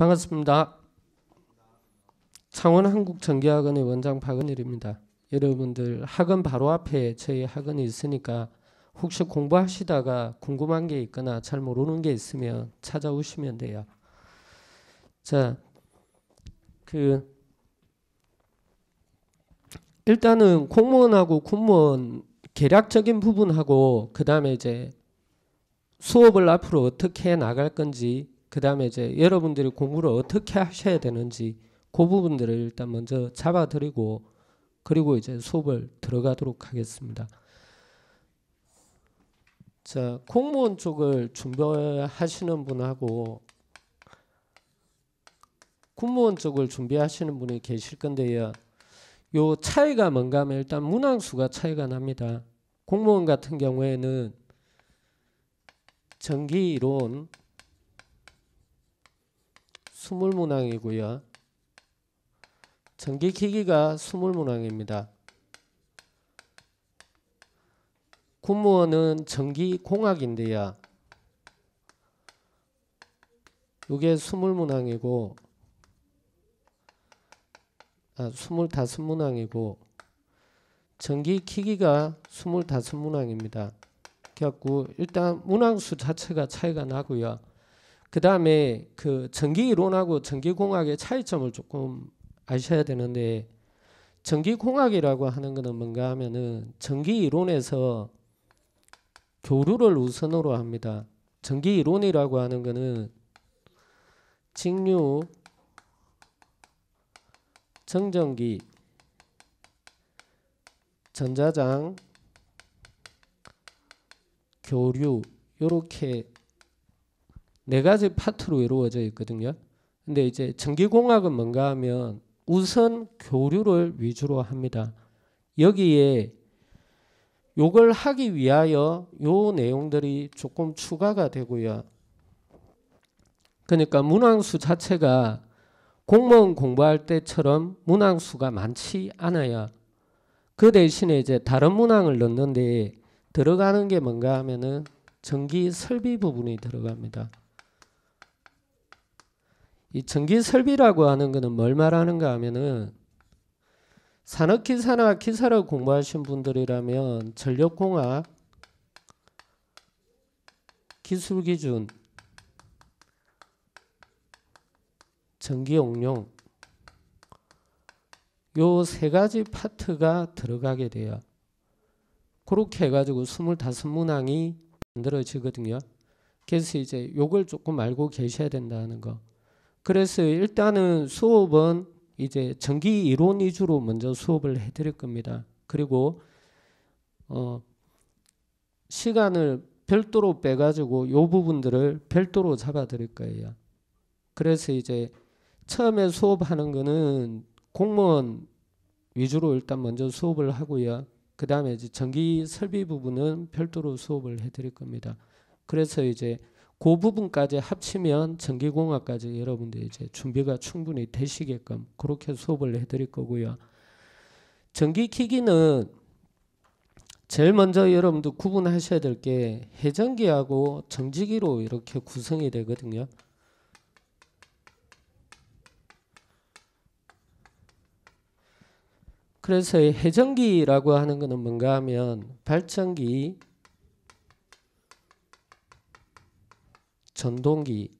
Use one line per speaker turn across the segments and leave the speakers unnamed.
반갑습니다. 창원 한국전기학원의 원장 박은일입니다. 여러분들 학원 바로 앞에 저희 학원이 있으니까 혹시 공부하시다가 궁금한 게 있거나 잘 모르는 게 있으면 찾아오시면 돼요. 자, 그 일단은 공무원하고 군무원 계략적인 부분하고 그 다음에 이제 수업을 앞으로 어떻게 나갈 건지 그 다음에 이제 여러분들이 공부를 어떻게 하셔야 되는지 그 부분들을 일단 먼저 잡아드리고 그리고 이제 수업을 들어가도록 하겠습니다. 자, 공무원 쪽을 준비하시는 분하고 군무원 쪽을 준비하시는 분이 계실 건데요. 요 차이가 뭔가 하면 일단 문항수가 차이가 납니다. 공무원 같은 경우에는 전기이론 스물문항이고요. 전기 기기가 스물문항입니다. 군무원은 전기공학인데요. 이게 스물문항이고 아, 스물다섯 문항이고 전기기기가 스물다섯 문항입니다. 그래갖고 일단 문항수 자체가 차이가 나고요. 그 다음에 그 전기 이론하고 전기 공학의 차이점을 조금 아셔야 되는데 전기 공학이라고 하는 것은 뭔가 하면은 전기 이론에서 교류를 우선으로 합니다. 전기 이론이라고 하는 것은 직류 정전기 전자장 교류 이렇게 네 가지 파트로 이루어져 있거든요. 근데 이제 전기공학은 뭔가 하면 우선 교류를 위주로 합니다. 여기에 요걸 하기 위하여 요 내용들이 조금 추가가 되고요. 그러니까 문항수 자체가 공무원 공부할 때처럼 문항수가 많지 않아요. 그 대신에 이제 다른 문항을 넣는데 들어가는 게 뭔가 하면은 전기 설비 부분이 들어갑니다. 이 전기 설비라고 하는 것은 뭘 말하는가 하면은 산업 기사나 기사를 공부하신 분들이라면 전력공학 기술 기준 전기 용용 요세 가지 파트가 들어가게 돼요. 그렇게 해가지고 스물다섯 문항이 만들어지거든요. 그래서 이제 요걸 조금 알고 계셔야 된다는 거. 그래서 일단은 수업은 이제 전기 이론 위주로 먼저 수업을 해드릴 겁니다. 그리고 어 시간을 별도로 빼가지고 요 부분들을 별도로 잡아드릴 거예요. 그래서 이제 처음에 수업하는 거는 공무원 위주로 일단 먼저 수업을 하고요. 그 다음에 이제 전기 설비 부분은 별도로 수업을 해드릴 겁니다. 그래서 이제 그 부분까지 합치면 전기공학까지 여러분들 이제 준비가 충분히 되시게끔 그렇게 수업을 해드릴 거고요. 전기기기는 제일 먼저 여러분들 구분하셔야 될 게 해전기하고 정지기로 이렇게 구성이 되거든요. 그래서 해전기라고 하는 것은 뭔가 하면 발전기, 전동기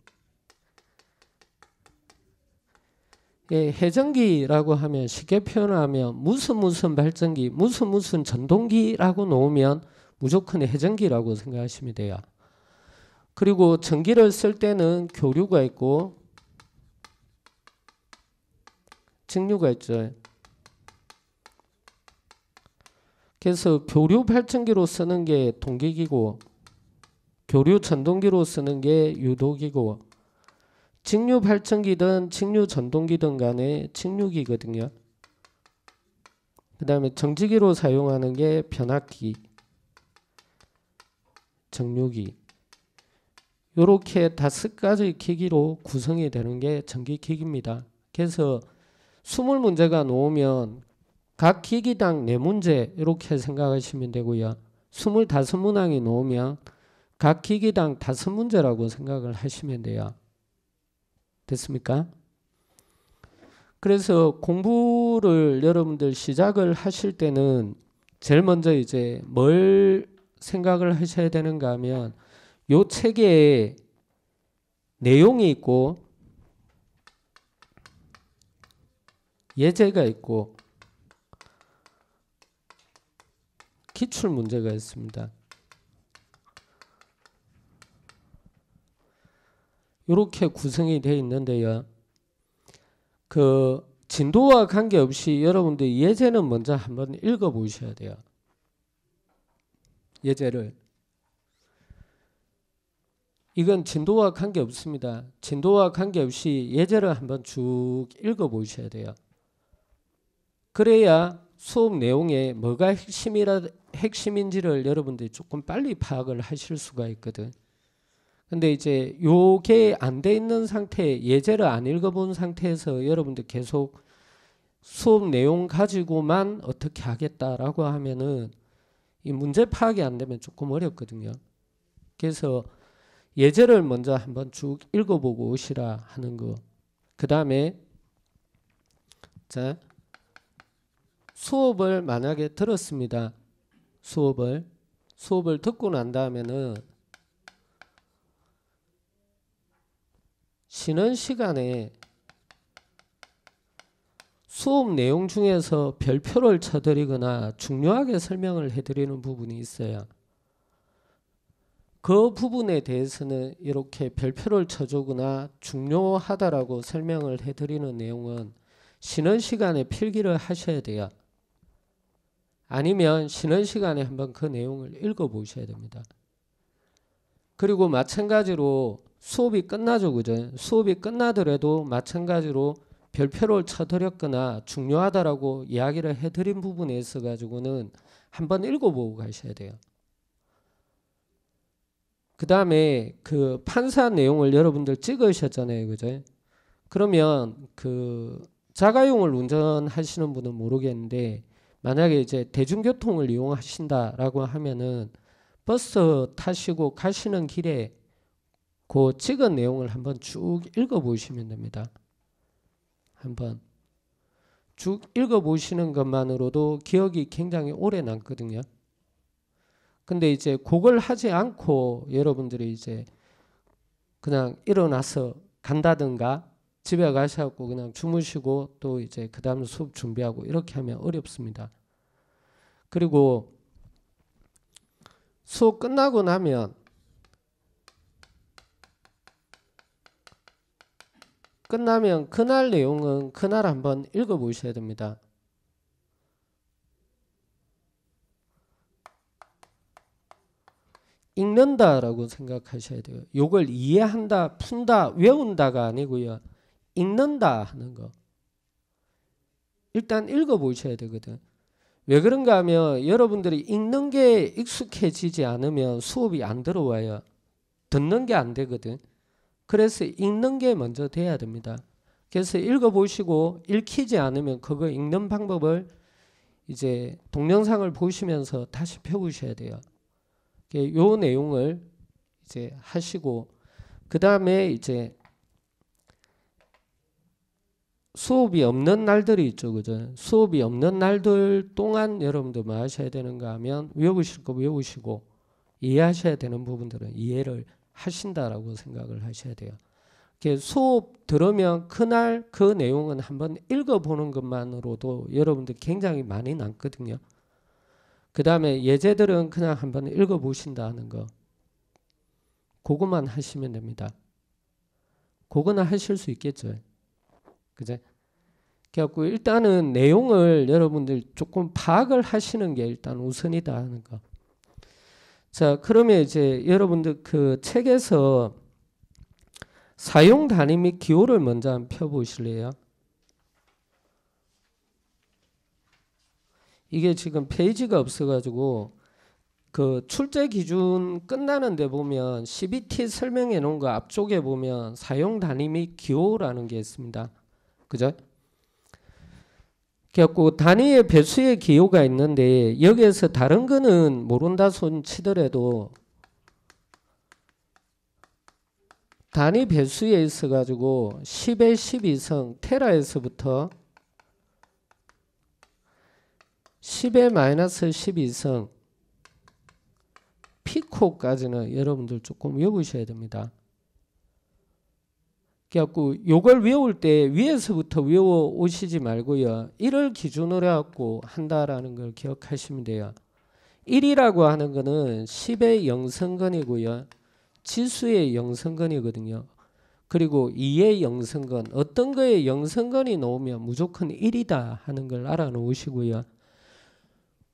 예, 회전기라고 하면 쉽게 표현하면 무슨 무슨 발전기, 무슨 무슨 전동기라고 놓으면 무조건 회전기라고 생각하시면 돼요. 그리고 전기를 쓸 때는 교류가 있고 직류가 있죠. 그래서 교류 발전기로 쓰는 게 동기기고 교류 전동기로 쓰는 게 유도기고 직류 발전기든 직류 전동기든 간에 직류기거든요. 그 다음에 정지기로 사용하는 게 변압기, 정류기 이렇게 다섯 가지 기기로 구성이 되는 게 전기기기입니다. 그래서 스물 문제가 놓으면 각 기기당 네문제 이렇게 생각하시면 되고요. 스물다섯 문항이 놓으면 각 기기당 다섯 문제라고 생각을 하시면 돼요. 됐습니까? 그래서 공부를 여러분들 시작을 하실 때는 제일 먼저 이제 뭘 생각을 하셔야 되는가 하면 요 책에 내용이 있고 예제가 있고 기출 문제가 있습니다. 이렇게 구성이 되어 있는데요. 그 진도와 관계없이 여러분들 예제는 먼저 한번 읽어 보셔야 돼요. 예제를 이건 진도와 관계없습니다. 진도와 관계없이 예제를 한번 쭉 읽어 보셔야 돼요. 그래야 수업 내용에 뭐가 핵심이라 핵심인지를 여러분들이 조금 빨리 파악을 하실 수가 있거든. 근데 이제 요게 네. 안돼 있는 상태, 예제를 안 읽어본 상태에서 여러분들 계속 수업 내용 가지고만 어떻게 하겠다라고 하면은 이 문제 파악이 안 되면 조금 어렵거든요. 그래서 예제를 먼저 한번 쭉 읽어보고 오시라 하는 거. 그 다음에 자 수업을 만약에 들었습니다. 수업을 수업을 듣고 난 다음에는 쉬는 시간에 수업 내용 중에서 별표를 쳐드리거나 중요하게 설명을 해드리는 부분이 있어요. 그 부분에 대해서는 이렇게 별표를 쳐주거나 중요하다라고 설명을 해드리는 내용은 쉬는 시간에 필기를 하셔야 돼요. 아니면 쉬는 시간에 한번 그 내용을 읽어보셔야 됩니다. 그리고 마찬가지로 수업이 끝나죠, 그죠? 수업이 끝나더라도 마찬가지로 별표를 쳐드렸거나 중요하다라고 이야기를 해드린 부분에 있어 가지고는 한번 읽어보고 가셔야 돼요. 그 다음에 그 판사 내용을 여러분들 찍으셨잖아요, 그죠? 그러면 그 자가용을 운전하시는 분은 모르겠는데 만약에 이제 대중교통을 이용하신다라고 하면은 버스 타시고 가시는 길에 그 찍은 내용을 한번 쭉 읽어보시면 됩니다. 한번 쭉 읽어보시는 것만으로도 기억이 굉장히 오래 남거든요. 근데 이제 그걸 하지 않고 여러분들이 이제 그냥 일어나서 간다든가 집에 가셔갖고 그냥 주무시고 또 이제 그 다음 수업 준비하고 이렇게 하면 어렵습니다. 그리고 수업 끝나고 나면 끝나면 그날 내용은 그날 한번 읽어보셔야 됩니다. 읽는다라고 생각하셔야 돼요. 요걸 이해한다, 푼다, 외운다가 아니고요. 읽는다 하는 거. 일단 읽어보셔야 되거든. 왜 그런가 하면 여러분들이 읽는 게 익숙해지지 않으면 수업이 안 들어와요. 듣는 게 안 되거든. 그래서 읽는 게 먼저 돼야 됩니다. 그래서 읽어보시고 읽히지 않으면 그거 읽는 방법을 이제 동영상을 보시면서 다시 펴보셔야 돼요. 요 내용을 이제 하시고 그 다음에 이제 수업이 없는 날들이 있죠. 그죠? 수업이 없는 날들 동안 여러분들 뭐 하셔야 되는가 하면 외우실 거 외우시고 이해하셔야 되는 부분들은 이해를 하신다라고 생각을 하셔야 돼요. 수업 들으면 그날 그 내용은 한번 읽어보는 것만으로도 여러분들 굉장히 많이 남거든요. 그 다음에 예제들은 그냥 한번 읽어보신다는 거. 그것만 하시면 됩니다. 그거는 하실 수 있겠죠. 그제? 그래갖고 일단은 내용을 여러분들 조금 파악을 하시는 게 일단 우선이다 하는 거. 자, 그러면 이제 여러분들 그 책에서 사용 단위 및 기호를 먼저 한번 펴보실래요? 이게 지금 페이지가 없어가지고 그 출제 기준 끝나는 데 보면 CBT 설명해 놓은 거 앞쪽에 보면 사용 단위 및 기호라는 게 있습니다. 그죠? 그래갖고 단위의 배수의 기호가 있는데 여기에서 다른 거는 모른다 손 치더라도 단위 배수에 있어가지고 10의 12성 테라에서부터 10의 마이너스 12성 피코까지는 여러분들 조금 외우셔야 됩니다. 그래갖고 요걸 외울 때 위에서부터 외워 오시지 말고요. 1을 기준으로 해갖고 한다라는 걸 기억하시면 돼요. 1이라고 하는 거는 10의 영성근이고요. 지수의 영성근이거든요. 그리고 2의 영성근, 어떤 거에 영성근이 놓으면 무조건 1이다 하는 걸 알아 놓으시고요.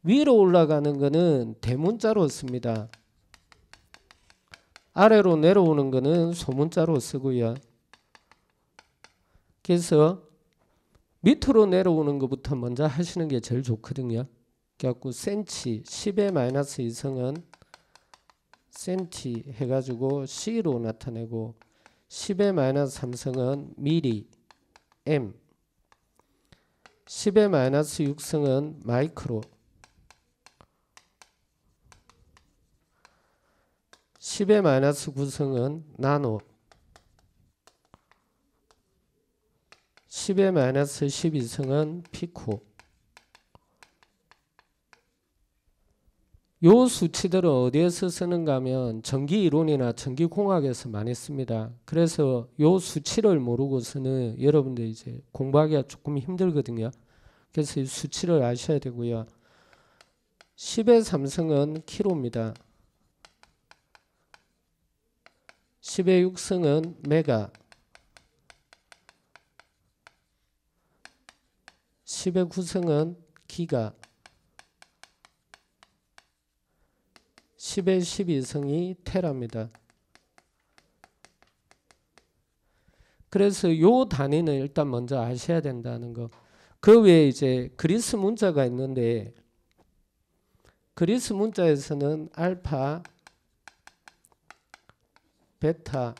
위로 올라가는 거는 대문자로 씁니다. 아래로 내려오는 거는 소문자로 쓰고요. 그래서 밑으로 내려오는 것부터 먼저 하시는 게 제일 좋거든요. 그래갖 센치 10의 마이너스 2성은 센티 해가지고 C로 나타내고 10의 마이너스 3성은 미리 M 10의 마이너스 6성은 마이크로 10의 마이너스 9성은 나노 10의 마이너스 12승은 피코요 수치들을 어디에서 쓰는가 하면 전기 이론이나 전기 공학에서 많이 씁니다. 그래서 요 수치를 모르고서는 여러분들 이제 공부하기가 조금 힘들거든요. 그래서 이 수치를 아셔야 되고요. 10의 삼성은 키로입니다. 10의 6성은 메가. 10의 구성은 기가 10의 12성이 테라입니다. 그래서 요 단위는 일단 먼저 아셔야 된다는 거. 그 외에 이제 그리스 문자가 있는데 그리스 문자에서는 알파, 베타,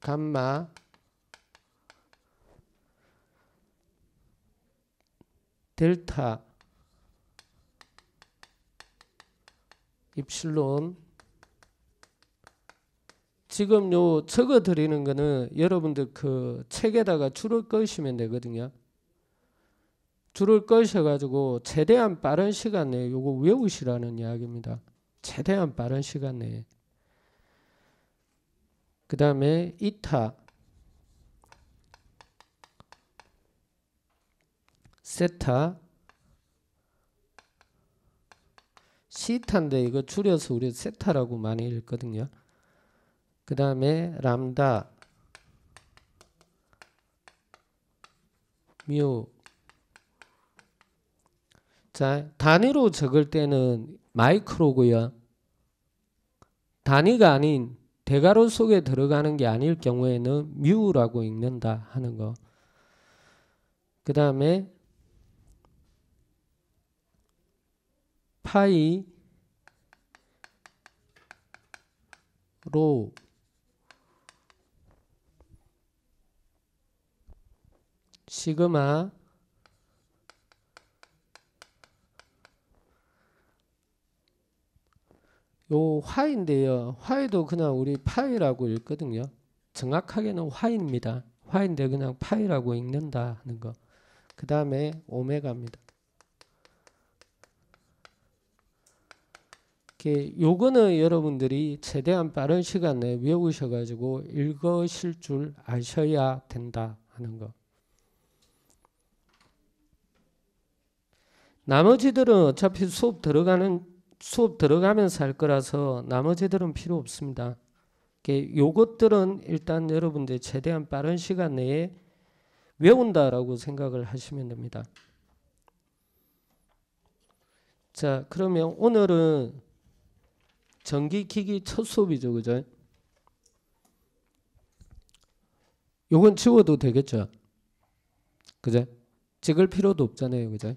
감마, 델타 입실론 지금 요 적어 드리는 거는 여러분들 그 책에다가 줄을 끄시면 되거든요. 줄을 끄셔 가지고 최대한 빠른 시간 내에 요거 외우시라는 이야기입니다. 최대한 빠른 시간 내에. 그다음에 이타 세타 시타인데 이거 줄여서 우리 세타라고 많이 읽거든요. 그 다음에 람다 뮤 자, 단위로 적을 때는 마이크로고요. 단위가 아닌 대괄호 속에 들어가는 게 아닐 경우에는 뮤라고 읽는다 하는 거. 그 다음에 파이 로 시그마 요 화인데요. 화에도 그냥 우리 파이라고 읽거든요. 정확하게는 화입니다. 화인데 그냥 파이라고 읽는다 하는 거. 그 다음에 오메가입니다. 이렇게 요거는 여러분들이 최대한 빠른 시간 내에 외우셔가지고 읽으실 줄 아셔야 된다 하는 거. 나머지들은 어차피 수업 들어가는 수업 들어가면서 할 거라서 나머지들은 필요 없습니다. 요것들은 일단 여러분들 최대한 빠른 시간 내에 외운다라고 생각을 하시면 됩니다. 자, 그러면 오늘은 전기기기 첫 수업이죠. 그죠? 요건 치워도 되겠죠. 그죠? 찍을 필요도 없잖아요. 그죠?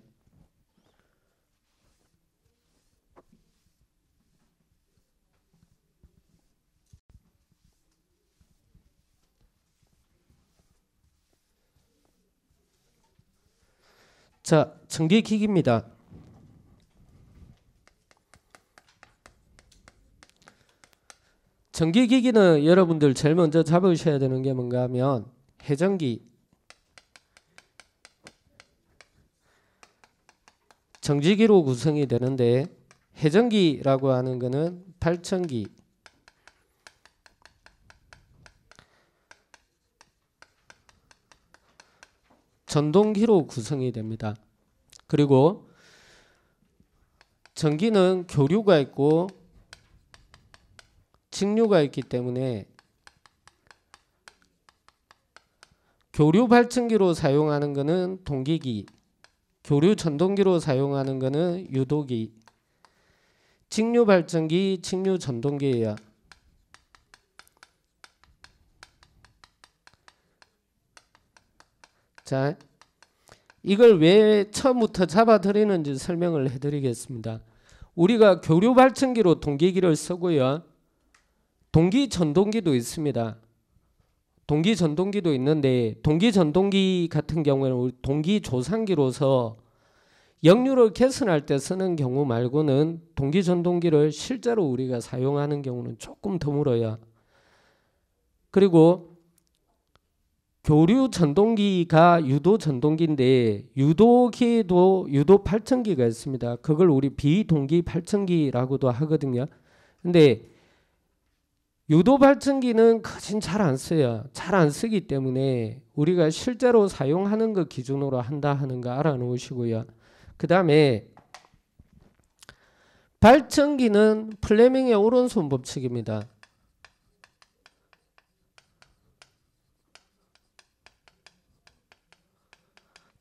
자, 전기기기입니다. 전기기기는 여러분들 제일 먼저 잡으셔야 되는 게 뭔가 하면 해전기 정지기로 구성이 되는데 해전기라고 하는 거는 발전기 전동기로 구성이 됩니다. 그리고 전기는 교류가 있고 직류가 있기 때문에 교류 발전기로 사용하는 것은 동기기, 교류 전동기로 사용하는 것은 유도기, 직류 발전기, 직류 전동기예요. 자, 이걸 왜 처음부터 잡아드리는지 설명을 해드리겠습니다. 우리가 교류 발전기로 동기기를 쓰고요. 동기 전동기도 있습니다. 동기 전동기도 있는데 동기 전동기 같은 경우에는 동기 조산기로서 역류를 개선할 때 쓰는 경우 말고는 동기 전동기를 실제로 우리가 사용하는 경우는 조금 드물어요. 그리고 교류 전동기가 유도 전동기인데 유도기도 유도 발전기가 있습니다. 그걸 우리 비동기 발전기라고도 하거든요. 근데 유도 발전기는 거진잘 안 써요. 잘 안 쓰기 때문에 우리가 실제로 사용하는 것 기준으로 한다 하는 거 알아놓으시고요. 그 다음에 발전기는 플레밍의 오른손 법칙입니다.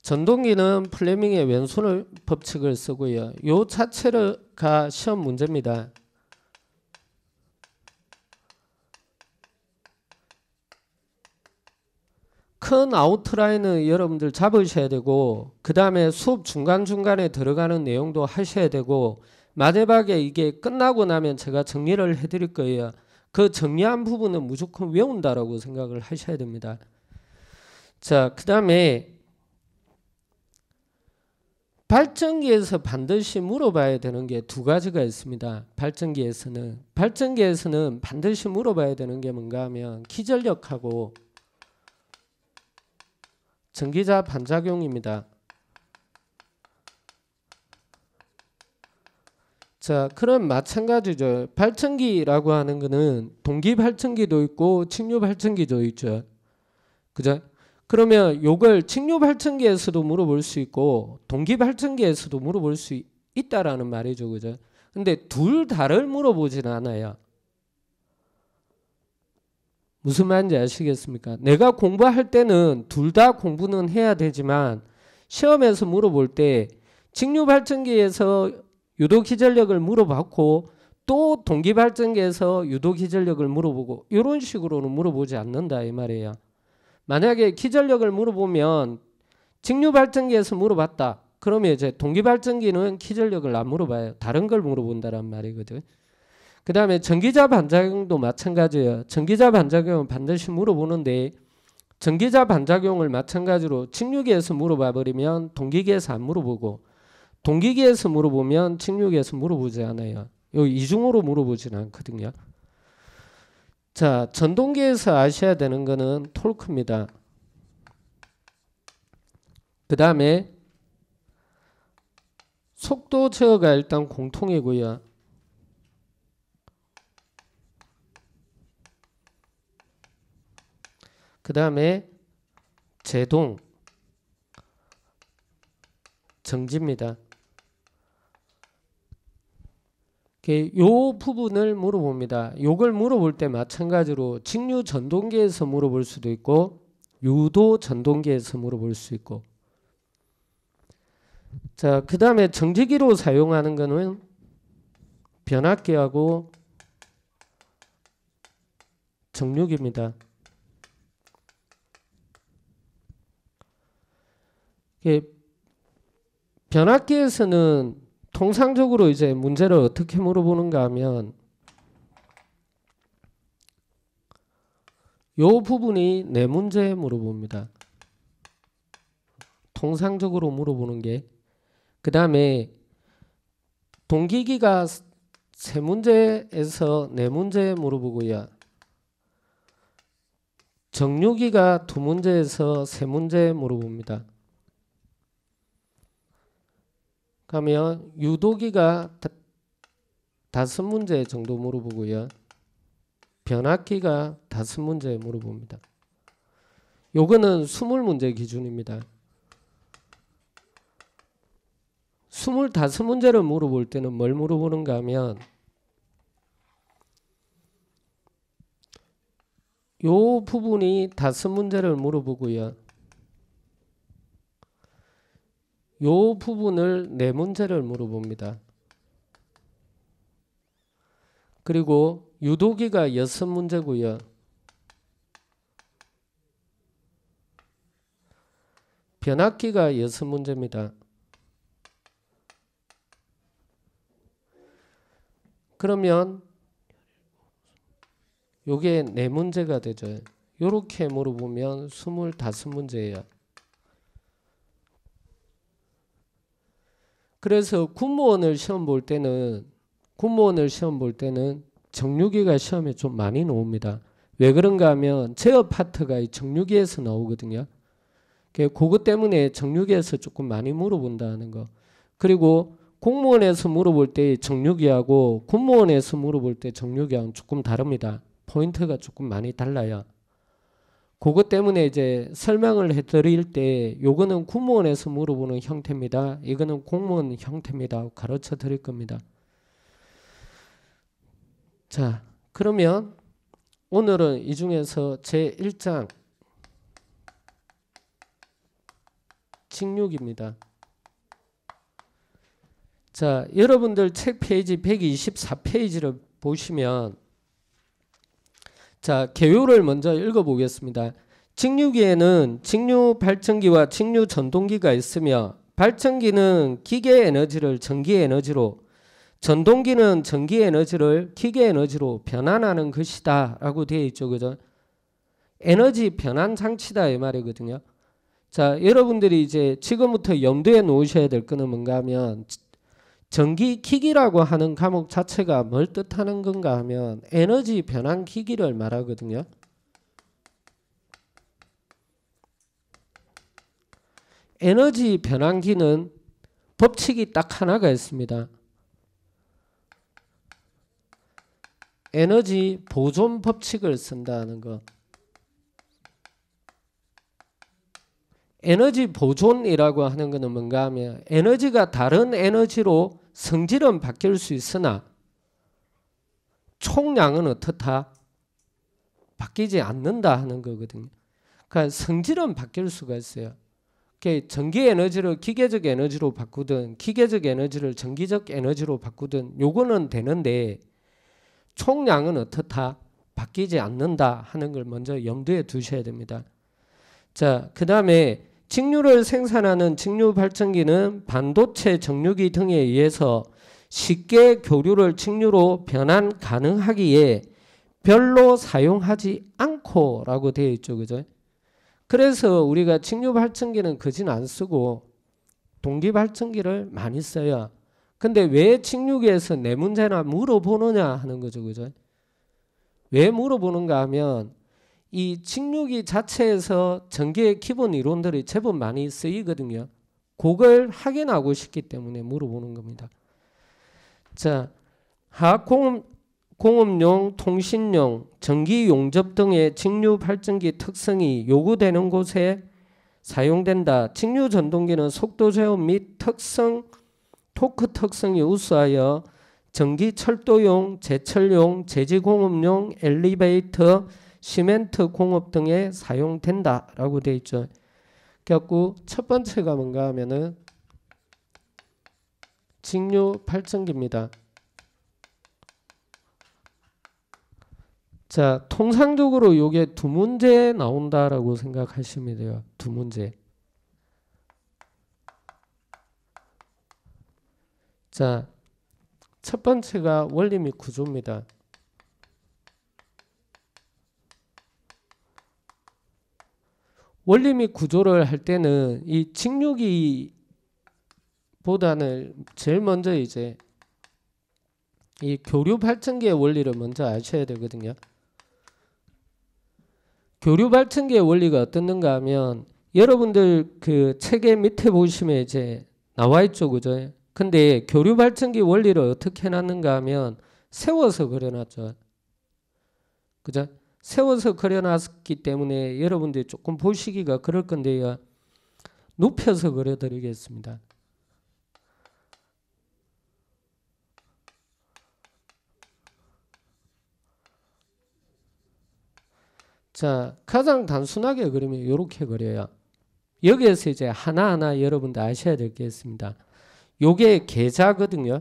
전동기는 플레밍의 왼손 법칙을 쓰고요. 요 자체가 시험 문제입니다. 큰 아웃라인은 여러분들 잡으셔야 되고 그 다음에 수업 중간중간에 들어가는 내용도 하셔야 되고 마지막에 이게 끝나고 나면 제가 정리를 해드릴 거예요. 그 정리한 부분은 무조건 외운다라고 생각을 하셔야 됩니다. 자, 그 다음에 발전기에서 반드시 물어봐야 되는 게 두 가지가 있습니다. 발전기에서는 발전기에서는 반드시 물어봐야 되는 게 뭔가 하면 기전력하고 전기자 반작용입니다. 자, 그럼 마찬가지죠. 발전기라고 하는 거는 동기 발전기도 있고 직류 발전기도 있죠. 그죠? 그러면 요걸 직류 발전기에서도 물어볼 수 있고 동기 발전기에서도 물어볼 수 있다라는 말이죠. 그죠? 근데 둘 다를 물어보지는 않아요. 무슨 말인지 아시겠습니까? 내가 공부할 때는 둘 다 공부는 해야 되지만 시험에서 물어볼 때 직류 발전기에서 유도 기전력을 물어봤고 또 동기 발전기에서 유도 기전력을 물어보고 이런 식으로는 물어보지 않는다 이 말이에요. 만약에 기전력을 물어보면 직류 발전기에서 물어봤다. 그러면 이제 동기 발전기는 기전력을 안 물어봐요. 다른 걸 물어본다란 말이거든. 그 다음에 전기자 반작용도 마찬가지예요. 전기자 반작용은 반드시 물어보는데 전기자 반작용을 마찬가지로 직류기에서 물어봐 버리면 동기기에서 안 물어보고 동기기에서 물어보면 직류기에서 물어보지 않아요. 요 이중으로 물어보지는 않거든요. 자, 전동기에서 아셔야 되는 거는 톨크입니다. 그 다음에 속도 제어가 일단 공통이고요. 그 다음에 제동 정지입니다. 요 부분을 물어봅니다. 요걸 물어볼 때 마찬가지로 직류 전동기에서 물어볼 수도 있고 유도 전동기에서 물어볼 수 있고 자, 그 다음에 정지기로 사용하는 거는 변압기하고 정류입니다 변학기에서는 통상적으로 이제 문제를 어떻게 물어보는가 하면 요 부분이 내 문제 물어봅니다. 통상적으로 물어보는 게 그 다음에 동기기가 세 문제에서 네 문제 물어보고요. 정유기가 두 문제에서 세 문제 물어봅니다. 그면 유도기가 다, 다섯 문제 정도 물어보고요. 변압기가 다섯 문제 물어봅니다. 요거는 스물 문제 기준입니다. 스물다섯 문제를 물어볼 때는 뭘 물어보는가 하면 요 부분이 다섯 문제를 물어보고요. 요 부분을 내 문제를 물어봅니다. 그리고 유도기가 여섯 문제고요. 변압기가 여섯 문제입니다. 그러면 요게 네 문제가 되죠. 요렇게 물어보면 25문제예요. 그래서 군무원을 시험 볼 때는 군무원을 시험 볼 때는 정류기가 시험에 좀 많이 나옵니다. 왜 그런가 하면 제어 파트가 이정류기에서 나오거든요. 그거 때문에 정류기에서 조금 많이 물어본다는 거. 그리고 공무원에서 물어볼 때정류기하고 군무원에서 물어볼 때정류기하고는 조금 다릅니다. 포인트가 조금 많이 달라요. 그것 때문에 이제 설명을 해드릴 때 요거는 구무원에서 물어보는 형태입니다. 이거는 공무원 형태입니다. 가르쳐 드릴 겁니다. 자, 그러면 오늘은 이 중에서 제 1장 직육입니다. 자, 여러분들 책 페이지 124페이지를 보시면 자, 개요를 먼저 읽어보겠습니다. 직류기에는 직류 발전기와 직류 전동기가 있으며 발전기는 기계 에너지를 전기 에너지로 전동기는 전기 에너지를 기계 에너지로 변환하는 것이다 라고 되어 있죠. 그죠? 에너지 변환 장치다 이 말이거든요. 자, 여러분들이 이제 지금부터 염두에 놓으셔야 될 거는 뭔가 하면 전기기기라고 하는 과목 자체가 뭘 뜻하는 건가 하면 에너지 변환 기기를 말하거든요. 에너지 변환기는 법칙이 딱 하나가 있습니다. 에너지 보존 법칙을 쓴다는 것. 에너지 보존이라고 하는 것은 뭔가 하면 에너지가 다른 에너지로 성질은 바뀔 수 있으나 총량은 어떻다? 바뀌지 않는다 하는 거거든요. 그러니까 성질은 바뀔 수가 있어요. 전기 에너지를 기계적 에너지로 바꾸든 기계적 에너지를 전기적 에너지로 바꾸든 요거는 되는데 총량은 어떻다? 바뀌지 않는다 하는 걸 먼저 염두에 두셔야 됩니다. 자, 그 다음에 직류를 생산하는 직류 발전기는 반도체 정류기 등에 의해서 쉽게 교류를 직류로 변환 가능하기에 별로 사용하지 않고 라고 되어 있죠. 그죠? 그래서 우리가 직류 발전기는 그진 안 쓰고 동기 발전기를 많이 써요. 근데 왜 직류기에서 내 문제나 물어보느냐 하는 거죠. 그죠? 왜 물어보는가 하면 이 직류기 자체에서 전개의 기본 이론들이 제법 많이 쓰이거든요. 그걸 확인하고 싶기 때문에 물어보는 겁니다. 자, 화학공업 용 통신용, 전기 용접 등의 직류 발전기 특성이 요구되는 곳에 사용된다. 직류 전동기는 속도 제어 및 특성, 토크 특성이 우수하여 전기 철도용, 제철용, 제지공업용, 엘리베이터, 시멘트 공업 등에 사용된다라고 되어 있죠. 그래갖고 첫 번째가 뭔가 하면은 직류 발전기입니다. 자, 통상적으로 요게 두 문제 나온다라고 생각하시면 돼요. 두 문제. 자, 첫 번째가 원리 및 구조입니다. 원리 및 구조를 할 때는 이직류기 보다는 제일 먼저 이제 이 교류 발전기의 원리를 먼저 아셔야 되거든요. 교류 발전기의 원리가 어떻는가 하면 여러분들 그 책의 밑에 보시면 이제 나와 있죠, 그죠? 근데 교류 발전기 원리를 어떻게 해놨는가 하면 세워서 그려놨죠. 그죠? 세워서 그려놨기 때문에 여러분들이 조금 보시기가 그럴 건데요. 높여서 그려드리겠습니다. 자, 가장 단순하게 그러면 이렇게 그려요. 여기에서 이제 하나하나 여러분들 아셔야 될 게 있습니다. 요게 계좌거든요.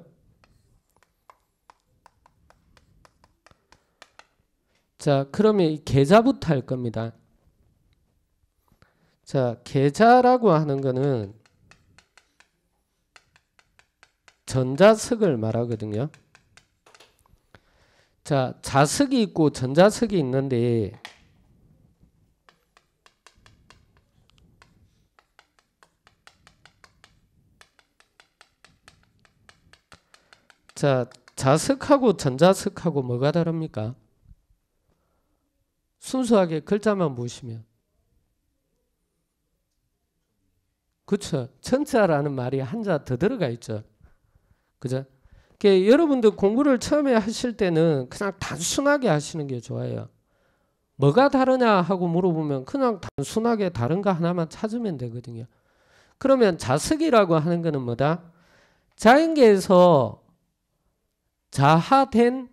자, 그러면 이 계좌부터 할 겁니다. 자, 계좌라고 하는 거는 전자석을 말하거든요. 자, 자석이 있고 전자석이 있는데 자, 자석하고 전자석하고 뭐가 다릅니까? 순수하게 글자만 보시면 그쵸? 천자라는 말이 한자더 들어가 있죠. 그죠? 그러니까 여러분들 공부를 처음에 하실 때는 그냥 단순하게 하시는 게 좋아요. 뭐가 다르냐 하고 물어보면 그냥 단순하게 다른 거 하나만 찾으면 되거든요. 그러면 자석이라고 하는 거는 뭐다? 자연계에서 자하된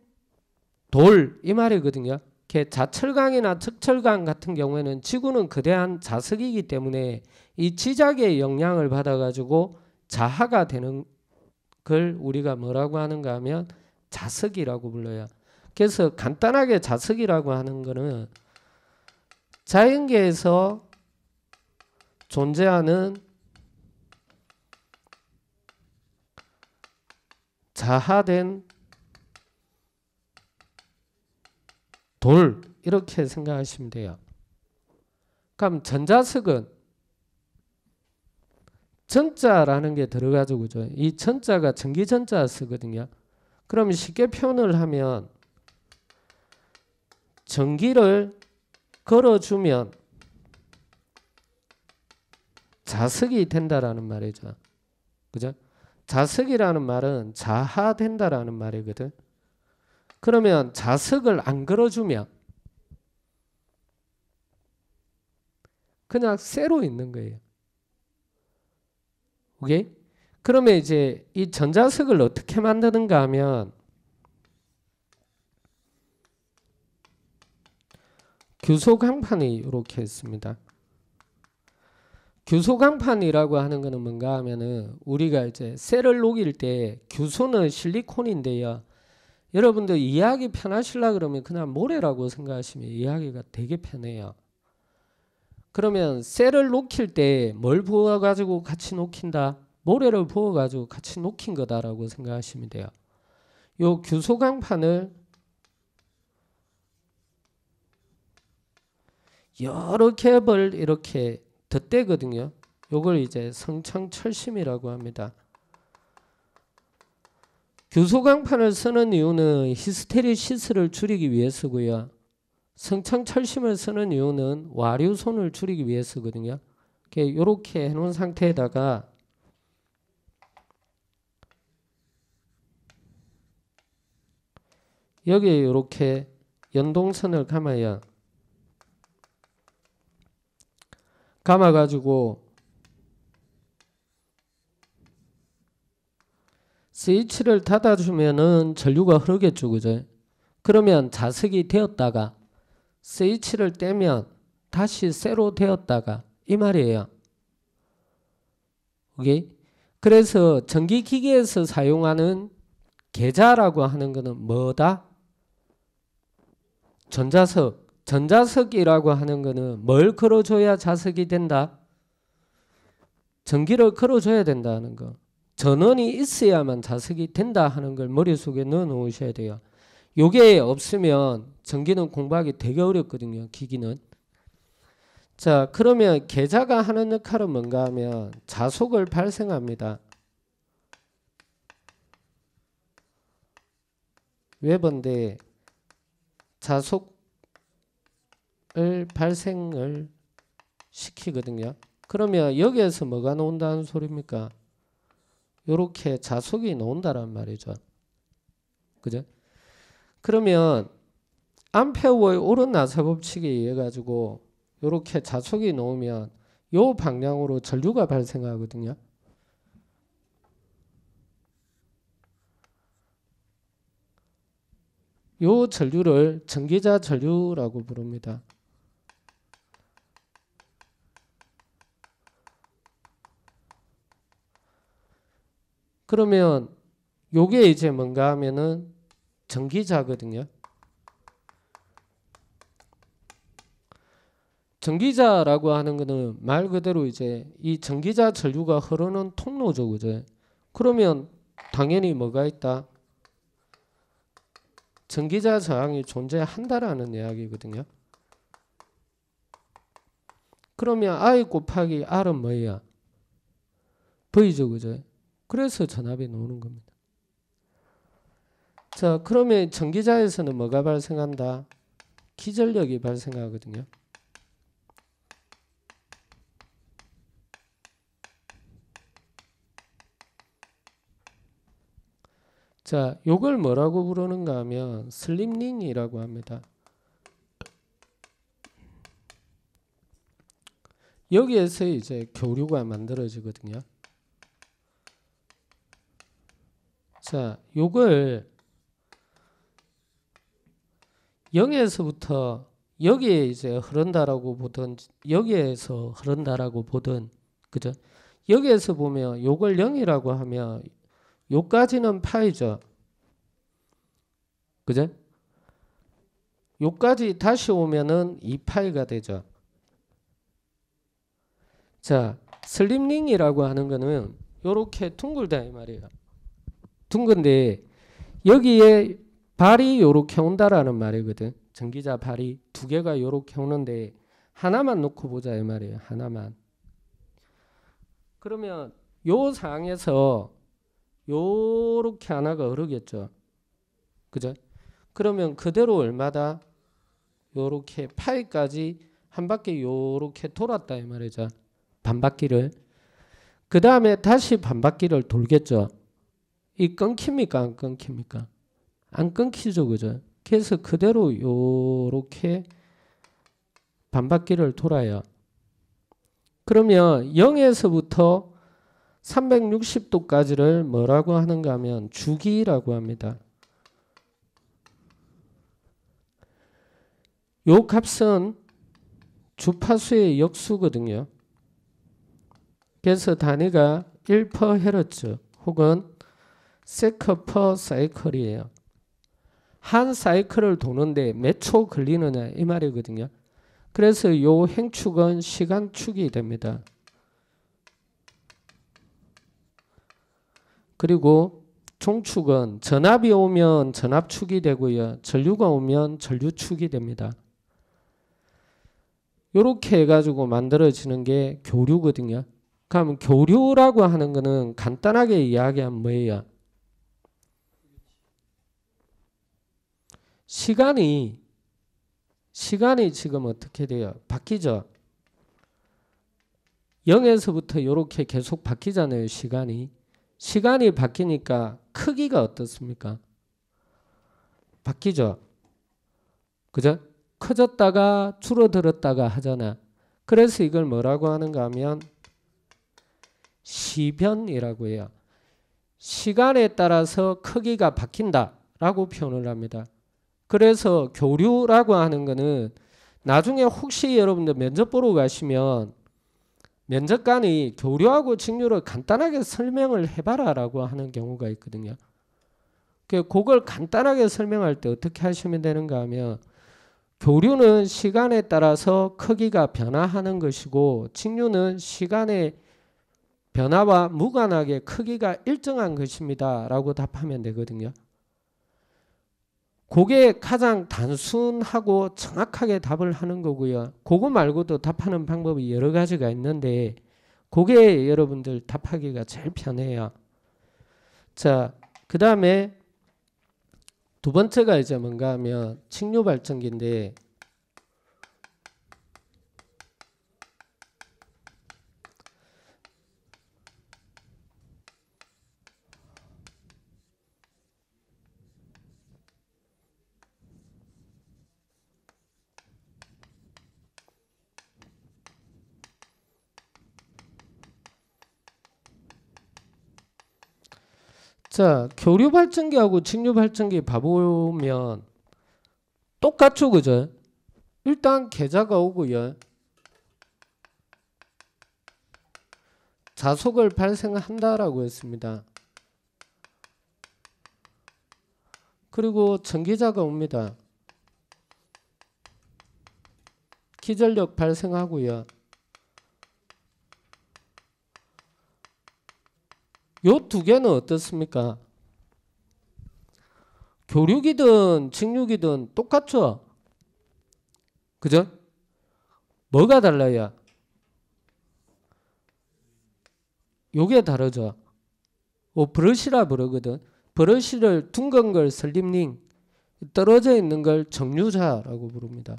돌 이 말이거든요. 이렇게 자철강이나 측철강 같은 경우에는 지구는 그대한 자석이기 때문에 이 지작의 영향을 받아가지고 자하가 되는 걸 우리가 뭐라고 하는가 하면 자석이라고 불러요. 그래서 간단하게 자석이라고 하는 거는 자연계에서 존재하는 자하된 돌 이렇게 생각하시면 돼요. 그럼 전자석은 전자라는 게 들어가지고 이 전자가 전기 전자석거든요. 그럼 쉽게 표현을 하면 전기를 걸어주면 자석이 된다라는 말이죠. 그죠? 자석이라는 말은 자하된다라는 말이거든. 그러면 자석을 안 걸어주면 그냥 새로 있는 거예요. 오케이? 그러면 이제 이 전자석을 어떻게 만드는가 하면 규소강판이 이렇게 있습니다. 규소강판이라고 하는 거는 뭔가 하면은 우리가 이제 셀을 녹일 때 규소는 실리콘인데요. 여러분들 이야기 편하실라 그러면 그냥 모래라고 생각하시면 이야기가 되게 편해요. 그러면 쇠를 녹힐 때뭘 부어가지고 같이 녹힌다? 모래를 부어가지고 같이 녹힌 거다라고 생각하시면 돼요. 요 규소강판을 여러 갭을 이렇게 덧대거든요. 요걸 이제 성창철심이라고 합니다. 교소 강판을 쓰는 이유는 히스테리시스를 줄이기 위해서고요. 성창 철심을 쓰는 이유는 와류손을 줄이기 위해서거든요. 이렇게 요렇게 해놓은 상태에다가 여기에 이렇게 연동선을 감아야 감아가지고 스위치를 닫아주면은 전류가 흐르겠죠, 그죠? 그러면 자석이 되었다가 스위치를 떼면 다시 새로 되었다가 이 말이에요. 오케이? 그래서 전기기계에서 사용하는 계좌라고 하는 것은 뭐다? 전자석. 전자석이라고 하는 것은 뭘 걸어줘야 자석이 된다? 전기를 걸어줘야 된다는 거. 전원이 있어야만 자석이 된다 하는 걸 머릿속에 넣어 놓으셔야 돼요. 요게 없으면 전기는 공부하기 되게 어렵거든요. 기기는. 자, 그러면 계좌가 하는 역할은 뭔가 하면 자속을 발생합니다. 외번데 자속을 발생을 시키거든요. 그러면 여기에서 뭐가 나온다는 소리입니까? 이렇게 자석이 나온다란 말이죠. 그죠? 그러면 암페어의 오른나사 법칙에 의해 가지고 이렇게 자석이 놓으면 요 방향으로 전류가 발생하거든요. 요 전류를 전기자 전류라고 부릅니다. 그러면 요게 이제 뭔가 하면은 전기자거든요. 전기자라고 하는 거는 말 그대로 이제 이 전기자 전류가 흐르는 통로죠, 그죠? 그러면 당연히 뭐가 있다? 전기자 저항이 존재한다라는 이야기거든요. 그러면 I 곱하기 R은 뭐야? V죠, 그죠? 그래서 전압이 나오는 겁니다. 자, 그러면 전기자에서는 뭐가 발생한다? 기전력이 발생하거든요. 자, 요걸 뭐라고 부르는가 하면 슬림링이라고 합니다. 여기에서 이제 교류가 만들어지거든요. 자, 요걸 0에서부터 여기에 이제 흐른다라고 보던 여기에서 흐른다라고 보던 그죠? 여기에서 보면 요걸 0이라고 하면 요까지는 파이죠. 그죠? 요까지 다시 오면은 2파이가 되죠. 자, 슬림링이라고 하는 거는 요렇게 둥글다 이 말이에요. 둔 건데 여기에 발이 요렇게 온다라는 말이거든. 전기자 발이 두 개가 요렇게 오는데 하나만 놓고 보자 이 말이에요. 하나만. 그러면 요 상에서 요렇게 하나가 흐르겠죠. 그죠? 그러면 그대로 얼마다 요렇게 파이까지 한 바퀴 요렇게 돌았다 이 말이죠. 반바퀴를. 그 다음에 다시 반바퀴를 돌겠죠. 이 끊깁니까? 안 끊깁니까? 안 끊기죠, 그죠? 그래서 그대로 요렇게 반바퀴를 돌아요. 그러면 0에서부터 360도까지를 뭐라고 하는가 하면 주기라고 합니다. 요 값은 주파수의 역수거든요. 그래서 단위가 1 h z 혹은 세크 퍼 사이클이에요. 한 사이클을 도는데 몇 초 걸리느냐 이 말이거든요. 그래서 요 행축은 시간축이 됩니다. 그리고 종축은 전압이 오면 전압축이 되고요. 전류가 오면 전류축이 됩니다. 이렇게 해가지고 만들어지는 게 교류거든요. 그럼 교류라고 하는 거는 간단하게 이야기하면 뭐예요? 시간이 시간이 지금 어떻게 돼요? 바뀌죠. 0에서부터 이렇게 계속 바뀌잖아요. 시간이. 시간이 바뀌니까 크기가 어떻습니까? 바뀌죠. 그죠? 커졌다가 줄어들었다가 하잖아. 그래서 이걸 뭐라고 하는가 하면 시변이라고 해요. 시간에 따라서 크기가 바뀐다라고 표현을 합니다. 그래서 교류라고 하는 거는 나중에 혹시 여러분들 면접 보러 가시면 면접관이 교류하고 직류를 간단하게 설명을 해봐라라고 하는 경우가 있거든요. 그 그걸 간단하게 설명할 때 어떻게 하시면 되는가 하면 교류는 시간에 따라서 크기가 변화하는 것이고 직류는 시간의 변화와 무관하게 크기가 일정한 것입니다. 라고 답하면 되거든요. 그게 가장 단순하고 정확하게 답을 하는 거고요. 그거 말고도 답하는 방법이 여러 가지가 있는데 그게 여러분들 답하기가 제일 편해요. 자, 그 다음에 두 번째가 이제 뭔가 하면 측류 발전기인데 자, 교류 발전기하고 직류 발전기 봐보면 똑같죠, 그죠? 일단 계좌가 오고요. 자속을 발생한다라고 했습니다. 그리고 전기자가 옵니다. 기전력 발생하고요. 요두 개는 어떻습니까? 교류기든 직류기든 똑같죠? 그죠? 뭐가 달라야? 요게 다르죠. 어, 뭐 브러시라 부르거든. 브러시를 둥근 걸 슬림링, 떨어져 있는 걸 정류자라고 부릅니다.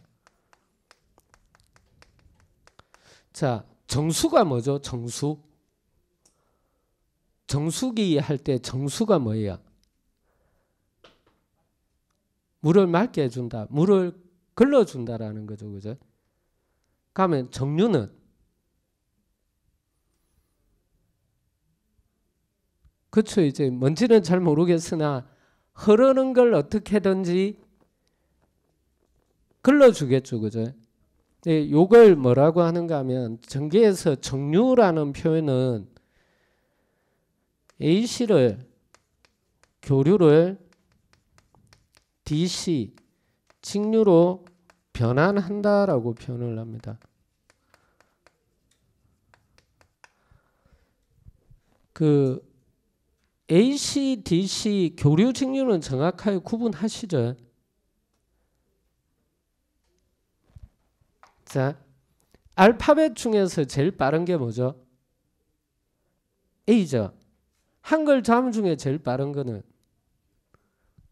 자, 정수가 뭐죠? 정수. 정수기 할 때 정수가 뭐예요? 물을 맑게 해준다. 물을 걸러준다라는 거죠. 그죠? 그러면 정류는 그쵸 이제 뭔지는 잘 모르겠으나 흐르는 걸 어떻게든지 걸러주겠죠. 그죠? 네, 예, 걸 뭐라고 하는가 하면 전개에서 정류라는 표현은 AC를 교류를 DC 직류로 변환한다라고 표현을 합니다. 그 AC, DC 교류 직류는 정확하게 구분하시죠? 자, 알파벳 중에서 제일 빠른 게 뭐죠? A죠. 한글 자음 중에 제일 빠른 거는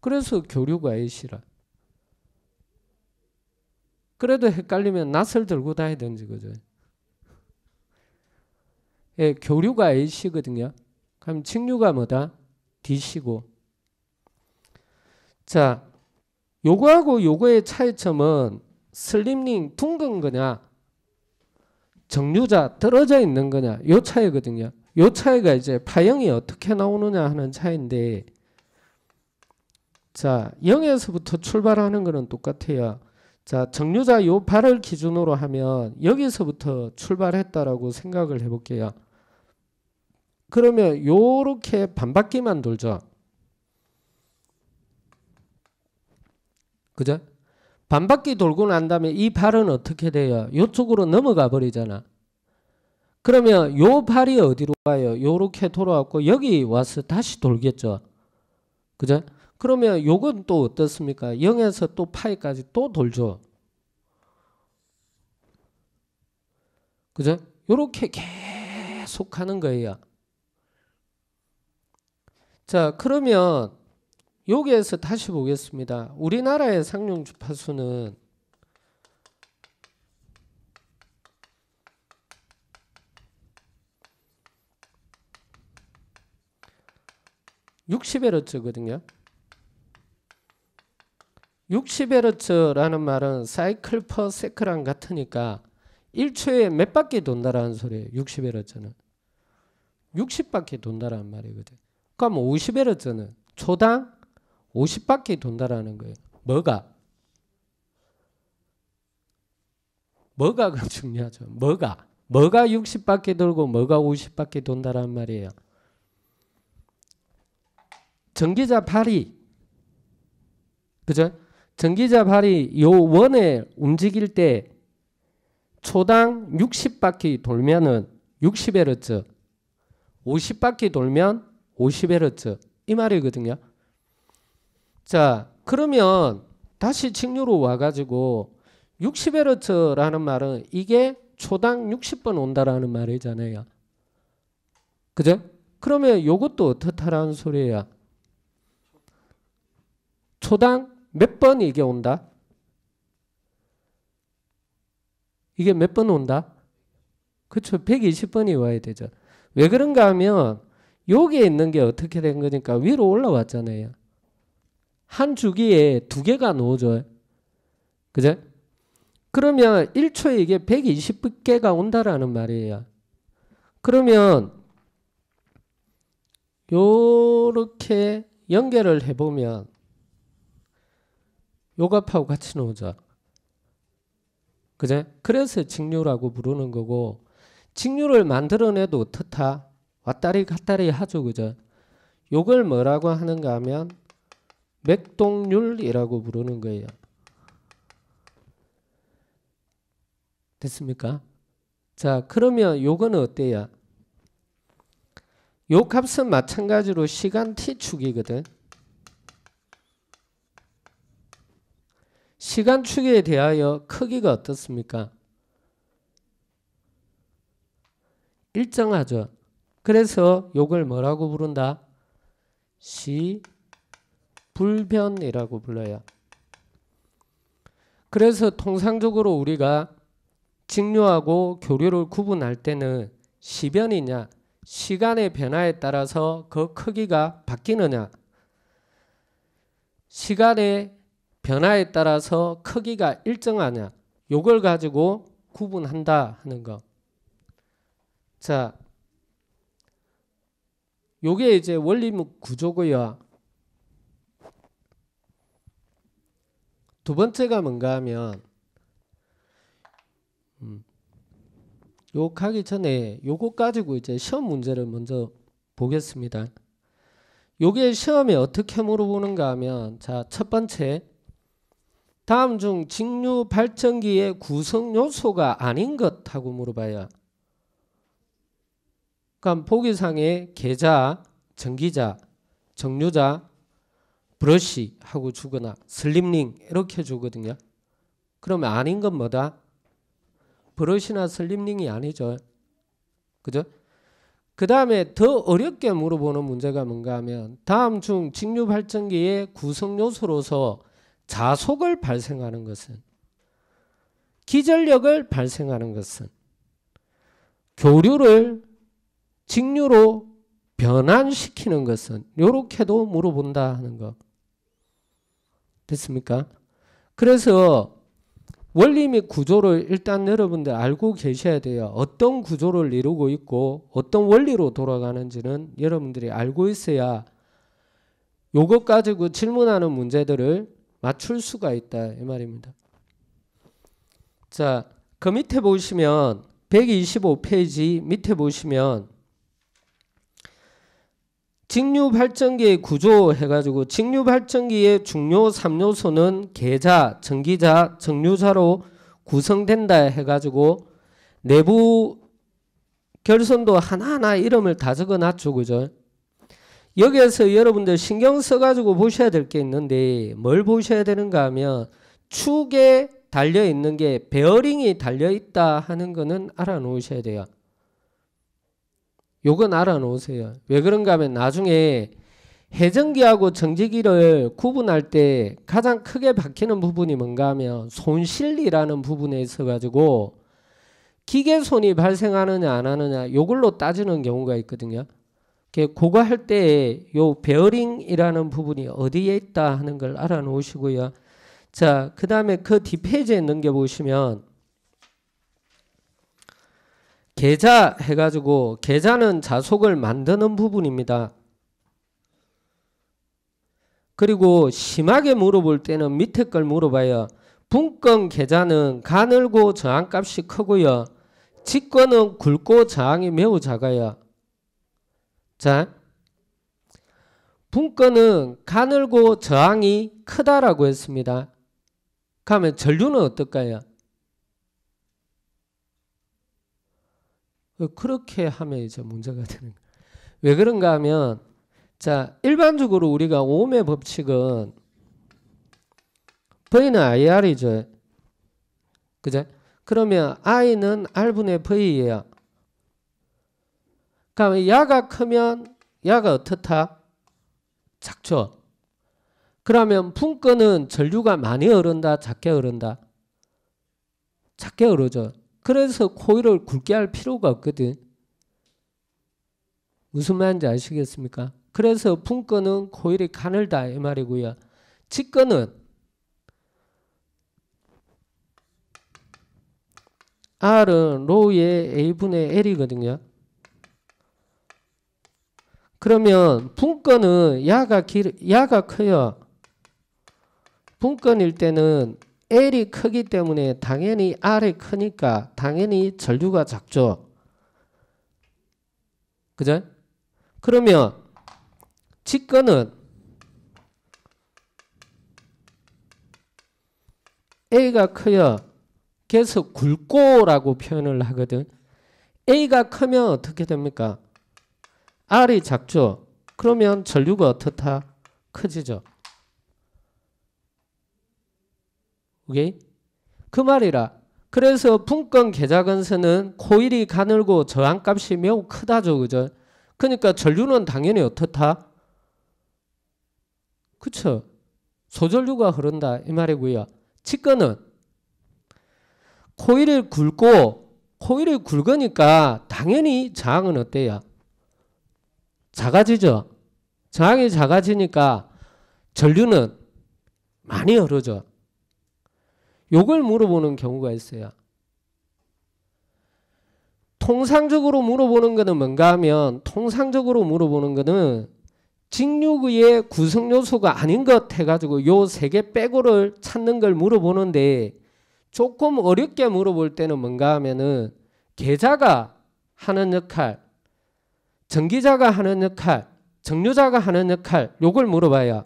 그래서 교류가 아예 라 그래도 헷갈리면 낫을 들고 다니든지 그죠. 예, 교류가 A씨거든요. 그럼 직류가 뭐다? D씨고. 자, 요거하고 요거의 차이점은 슬림링 둥근 거냐, 정류자 떨어져 있는 거냐, 요 차이거든요. 요 차이가 이제 파형이 어떻게 나오느냐 하는 차이인데 자 0에서부터 출발하는 거는 똑같아요. 자 정류자 요 발을 기준으로 하면 여기서부터 출발했다라고 생각을 해볼게요. 그러면 요렇게 반바퀴만 돌죠. 그죠? 반바퀴 돌고 난 다음에 이 발은 어떻게 돼요? 요쪽으로 넘어가 버리잖아. 그러면 요 발이 어디로 가요? 요렇게 돌아왔고 여기 와서 다시 돌겠죠. 그죠? 그러면 요건 또 어떻습니까? 0에서 또 파이까지 또 돌죠. 그죠? 요렇게 계속 하는 거예요. 자, 그러면 여기에서 다시 보겠습니다. 우리나라의 상용 주파수는 60Hz거든요. 60Hz라는 말은 사이클 퍼 세크랑 같으니까 1초에 몇 바퀴 돈다라는 소리예요. 60Hz는. 60바퀴 돈다라는 말이거든. 그럼 50Hz는 초당 50바퀴 돈다라는 거예요. 뭐가? 뭐가가 중요하죠. 뭐가? 뭐가 60바퀴 돌고 뭐가 50바퀴 돈다라는 말이에요. 전기자 발이 그죠? 전기자 발이 요 원에 움직일 때 초당 60바퀴 돌면은 60Hz 50바퀴 돌면 50Hz 이 말이거든요. 자 그러면 다시 직류로 와가지고 60Hz라는 말은 이게 초당 60번 온다라는 말이잖아요. 그죠? 그러면 요것도 어떻다라는 소리요 초당 몇 번 이게 온다? 이게 몇 번 온다? 그쵸. 120번이 와야 되죠. 왜 그런가 하면 여기에 있는 게 어떻게 된 거니까 위로 올라왔잖아요. 한 주기에 두 개가 놓어져요 그죠? 그러면 1초에 이게 120개가 온다라는 말이에요. 그러면 요렇게 연결을 해보면 요갑하고 같이 놓자. 그제? 그래서 직류라고 부르는 거고 직류를 만들어내도 어떻다? 왔다리 갔다리 하죠. 그죠? 요걸 뭐라고 하는가 하면 맥동률이라고 부르는 거예요. 됐습니까? 자, 그러면 요건 어때요? 요 값은 마찬가지로 시간 t축이거든. 시간 축에 대하여 크기가 어떻습니까? 일정하죠. 그래서 요걸 뭐라고 부른다? 시 불변이라고 불러요. 그래서 통상적으로 우리가 직류하고 교류를 구분할 때는 시변이냐 시간의 변화에 따라서 그 크기가 바뀌느냐 시간의 변화에 따라서 크기가 일정하냐 요걸 가지고 구분한다 하는 거. 자, 요게 이제 원리 구조고요. 두 번째가 뭔가 하면 음, 요가기 전에 요거 가지고 이제 시험 문제를 먼저 보겠습니다. 요게 시험에 어떻게 물어보는가 하면 자, 첫 번째 다음 중 직류 발전기의 구성 요소가 아닌 것 하고 물어봐야. 그러 보기상에 계좌, 전기자, 정류자, 브러쉬 하고 주거나 슬림링 이렇게 주거든요. 그러면 아닌 건 뭐다? 브러쉬나 슬림링이 아니죠. 그죠? 그 다음에 더 어렵게 물어보는 문제가 뭔가 하면 다음 중 직류 발전기의 구성 요소로서 자속을 발생하는 것은 기전력을 발생하는 것은 교류를 직류로 변환시키는 것은 이렇게도 물어본다 하는 거 됐습니까? 그래서 원리 및 구조를 일단 여러분들 알고 계셔야 돼요. 어떤 구조를 이루고 있고 어떤 원리로 돌아가는지는 여러분들이 알고 있어야 요것 가지고 질문하는 문제들을 맞출 수가 있다 이 말입니다. 자, 그 밑에 보시면 125페이지 밑에 보시면 직류 발전기의 구조 해가지고 직류 발전기의 중요 3요소는 계자, 전기자, 정류자로 구성된다 해가지고 내부 결선도 하나하나 이름을 다 적어놨죠. 그죠? 여기에서 여러분들 신경 써가지고 보셔야 될 게 있는데 뭘 보셔야 되는가 하면 축에 달려 있는 게 베어링이 달려 있다 하는 거는 알아놓으셔야 돼요. 요건 알아놓으세요. 왜 그런가 하면 나중에 해전기하고 정지기를 구분할 때 가장 크게 박히는 부분이 뭔가 하면 손실리라는 부분에 있어 가지고 기계 손이 발생하느냐 안 하느냐 요걸로 따지는 경우가 있거든요. 고가할때요 베어링이라는 부분이 어디에 있다 하는 걸 알아 놓으시고요. 자, 그 다음에 그 뒷페이지에 넘겨보시면 계좌 해가지고 계좌는 자속을 만드는 부분입니다. 그리고 심하게 물어볼 때는 밑에 걸 물어봐요. 분권 계좌는 가늘고 저항값이 크고요. 직권은 굵고 저항이 매우 작아요. 자, 분권은 가늘고 저항이 크다라고 했습니다. 그러면 전류는 어떨까요? 그렇게 하면 이제 문제가 되는 거예요. 왜 그런가 하면 자 일반적으로 우리가 오음의 법칙은 V는 IR이죠. 그죠? 그러면 I는 R분의 V예요. 그러니까 야가 크면 야가 어떻다? 작죠. 그러면 분권은 전류가 많이 흐른다, 작게 흐른다? 작게 흐르죠. 그래서 코일을 굵게 할 필요가 없거든. 무슨 말인지 아시겠습니까? 그래서 분권은 코일이 가늘다 이 말이고요. 직권은 R은 로우의 A분의 L이거든요. 그러면 분권은 야가 길, 야가 커요. 분권일 때는 L이 크기 때문에 당연히 R이 크니까 당연히 전류가 작죠. 그죠? 그러면 직권은 A가 커요. 그래 굵고라고 표현을 하거든. A가 크면 어떻게 됩니까? R이 작죠. 그러면 전류가 어떻다? 커지죠. 오케이? 그 말이라. 그래서 분권 계좌건선은 코일이 가늘고 저항값이 매우 크다죠. 그죠? 그러니까 전류는 당연히 어떻다? 그쵸? 소전류가 흐른다 이 말이고요. 직근은 코일을 굵고 코일을 굵으니까 당연히 저항은 어때요? 작아지죠. 저항이 작아지니까 전류는 많이 흐르죠. 요걸 물어보는 경우가 있어요. 통상적으로 물어보는 것은 뭔가 하면 통상적으로 물어보는 것은 직류의 구성 요소가 아닌 것 해가지고 요 세개 빼고를 찾는 걸 물어보는데 조금 어렵게 물어볼 때는 뭔가 하면은 계좌가 하는 역할 전기자가 하는 역할, 정류자가 하는 역할, 요걸 물어봐요.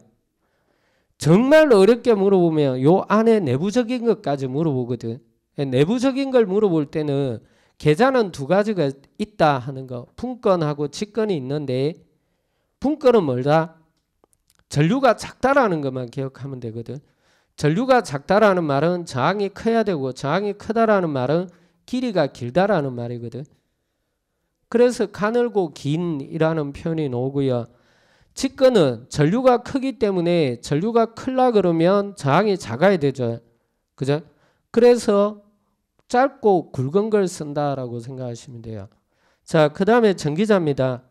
정말 어렵게 물어보면 요 안에 내부적인 것까지 물어보거든. 예, 내부적인 걸 물어볼 때는 계좌는 두 가지가 있다 하는 거. 분권하고 직권이 있는데 분권은 뭘다? 전류가 작다라는 것만 기억하면 되거든. 전류가 작다라는 말은 저항이 커야 되고 저항이 크다라는 말은 길이가 길다라는 말이거든. 그래서 가늘고 긴이라는 표현이 나오고요. 직근은 전류가 크기 때문에 전류가 클라 그러면 저항이 작아야 되죠. 그죠? 그래서 짧고 굵은 걸 쓴다라고 생각하시면 돼요. 자, 그 다음에 전기자입니다.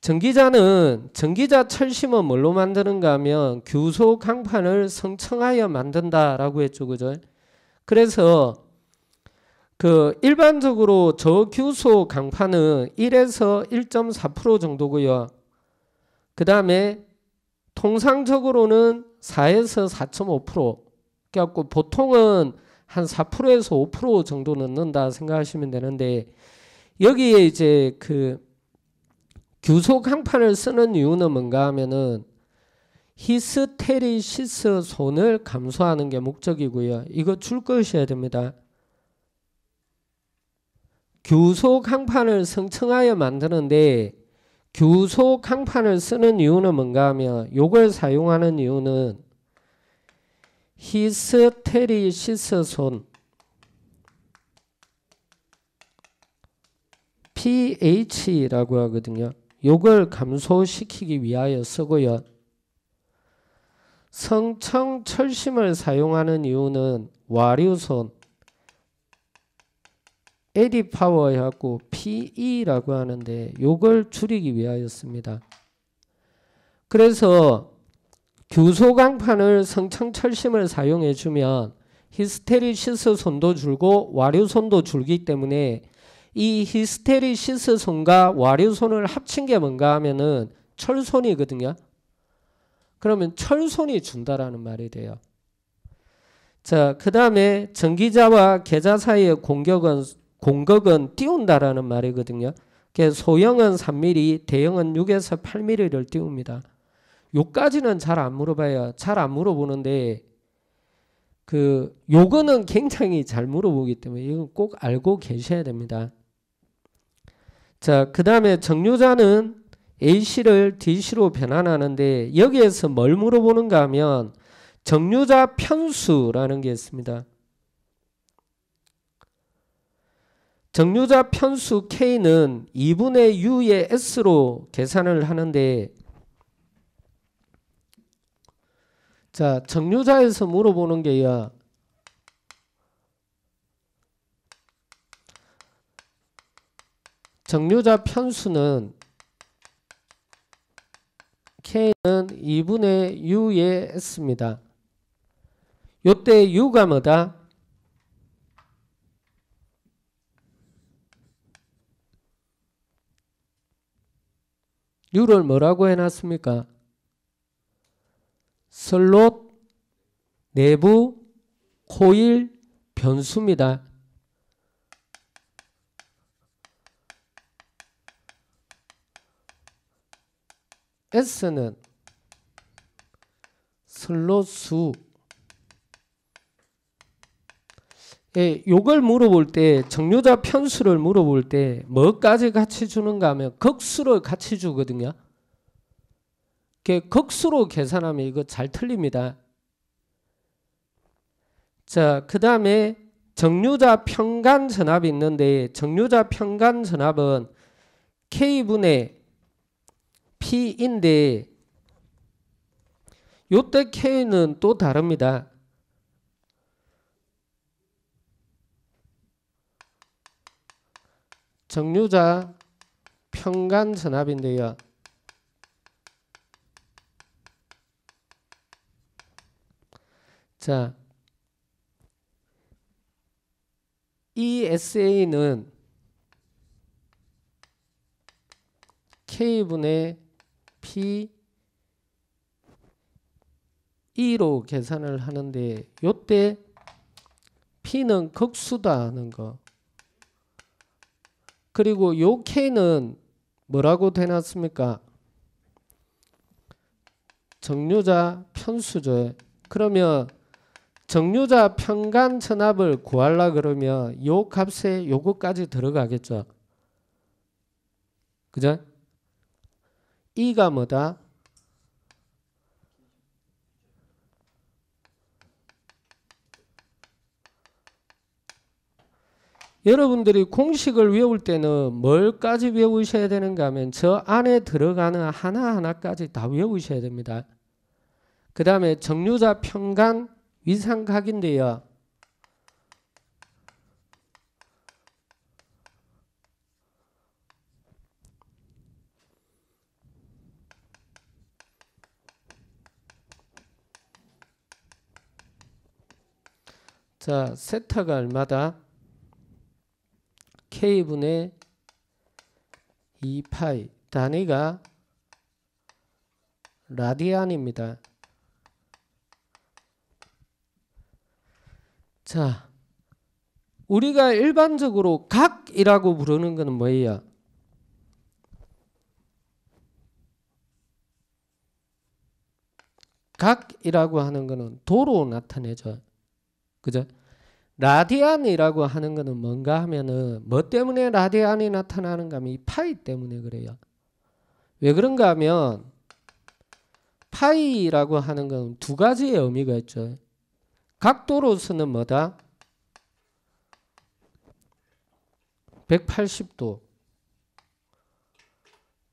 전기자는 전기자 철심은 뭘로 만드는가 하면 규소 강판을 성청하여 만든다라고 했죠. 그죠? 그래서 그 일반적으로 저규소 강판은 1에서 1.4% 정도고요. 그 다음에 통상적으로는 4에서 4.5% 그래갖고 보통은 한 4%에서 5% 정도 넣는다 생각하시면 되는데 여기에 이제 그 규소 강판을 쓰는 이유는 뭔가 하면은 히스테리시스 손을 감소하는 게 목적이고요. 이거 줄 것이어야 됩니다. 규속 항판을 성층하여 만드는데 규속 항판을 쓰는 이유는 뭔가 하면 요걸 사용하는 이유는 히스테리시스손 pH라고 하거든요. 요걸 감소시키기 위하여 쓰고요. 성청 철심을 사용하는 이유는 와류손 에디 파워 하고 PE라고 하는데 이걸 줄이기 위하였습니다. 그래서 규소강판을 성창철심을 사용해 주면 히스테리시스 손도 줄고 와류손도 줄기 때문에 이 히스테리시스 손과 와류손을 합친 게 뭔가 하면은 철손이거든요. 그러면 철손이 준다라는 말이 돼요. 자, 그 다음에 전기자와 계좌 사이의 공격은 공격은 띄운다라는 말이거든요. 소형은 3mm, 대형은 6에서 8mm를 띄웁니다. 요까지는 잘 안 물어봐요. 잘 안 물어보는데 그 요거는 굉장히 잘 물어보기 때문에 이건 꼭 알고 계셔야 됩니다. 자, 그 다음에 정류자는 AC를 DC로 변환하는데 여기에서 뭘 물어보는가 하면 정류자 편수라는 게 있습니다. 정류자 편수 K는 2분의 U의 S로 계산을 하는데 자 정류자에서 물어보는 게야 정류자 편수는 K는 2분의 U의 S입니다. 요때 U가 뭐다? 유를 뭐라고 해놨습니까? 슬롯 내부 코일 변수입니다. S는 슬롯 수 예, 요걸 물어볼 때 정류자 편수를 물어볼 때 뭐까지 같이 주는가 하면 극수를 같이 주거든요. 극수로 계산하면 이거 잘 틀립니다. 자, 그 다음에 정류자 평간 전압이 있는데 정류자 평간 전압은 K분의 P인데 요때 K는 또 다릅니다. 정류자 평간 전압인데요. 자, ESA는 K분의 P 2로 계산을 하는데 요때 P는 극수다 하는 거 그리고 요 K는 뭐라고 되놨습니까? 정류자 편수죠. 그러면 정류자 평간 전압을 구하려 그러면 요 값에 요거까지 들어가겠죠. 그죠? E가 뭐다? 여러분들이 공식을 외울 때는 뭘까지 외우셔야 되는가 하면 저 안에 들어가는 하나하나까지 다 외우셔야 됩니다. 그 다음에 정류자 평간 위상각인데요. 자, 세타가 얼마다? k분의 2파이 단위가 라디안입니다. 자, 우리가 일반적으로 각이라고 부르는 것은 뭐예요? 각이라고 하는 것은 도로 나타내죠. 그죠? 라디안이라고 하는 것은 뭔가 하면은 뭐 때문에 라디안이 나타나는가 하면 이 파이 때문에 그래요. 왜 그런가 하면 파이라고 하는 건 두 가지의 의미가 있죠. 각도로서는 뭐다? 180도.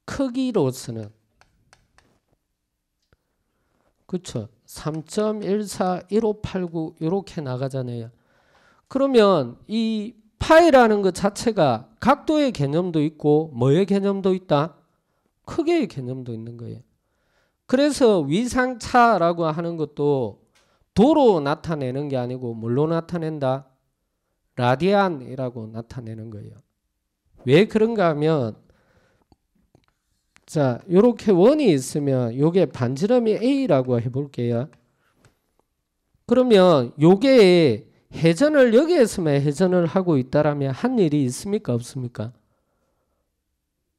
크기로서는 그렇죠3.141589 이렇게 나가잖아요. 그러면 이 파이라는 것 자체가 각도의 개념도 있고 뭐의 개념도 있다? 크기의 개념도 있는 거예요. 그래서 위상차라고 하는 것도 도로 나타내는 게 아니고 뭘로 나타낸다? 라디안이라고 나타내는 거예요. 왜 그런가 하면 자, 이렇게 원이 있으면 요게 반지름이 A라고 해 볼게요. 그러면 요게 해전을 여기에서만 해전을 하고 있다라면 한 일이 있습니까 없습니까?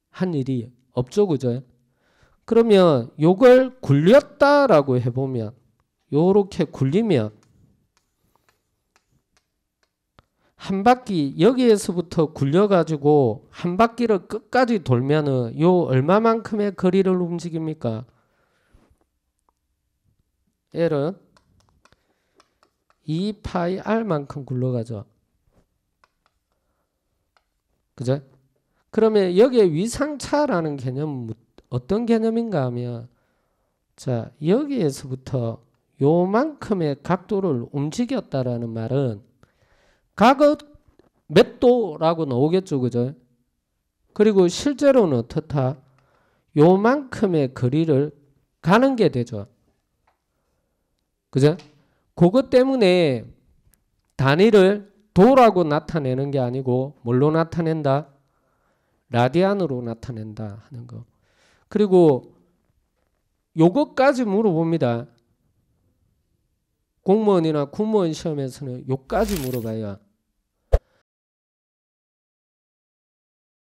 한 일이 없죠 그죠? 그러면 요걸 굴렸다라고 해보면 요렇게 굴리면 한 바퀴 여기에서부터 굴려가지고 한 바퀴를 끝까지 돌면은 요 얼마만큼의 거리를 움직입니까? L은 2파이 r만큼 굴러가죠. 그죠? 그러면 여기에 위상차라는 개념 어떤 개념인가 하면 자 여기에서부터 요만큼의 각도를 움직였다라는 말은 각은 몇 도라고 나오겠죠 그죠? 그리고 실제로는 어떻다? 요만큼의 거리를 가는 게 되죠. 그죠? 그것 때문에 단위를 도라고 나타내는 게 아니고 뭘로 나타낸다? 라디안으로 나타낸다 하는 거. 그리고 요것까지 물어봅니다. 공무원이나 공무원 시험에서는 요까지 물어봐야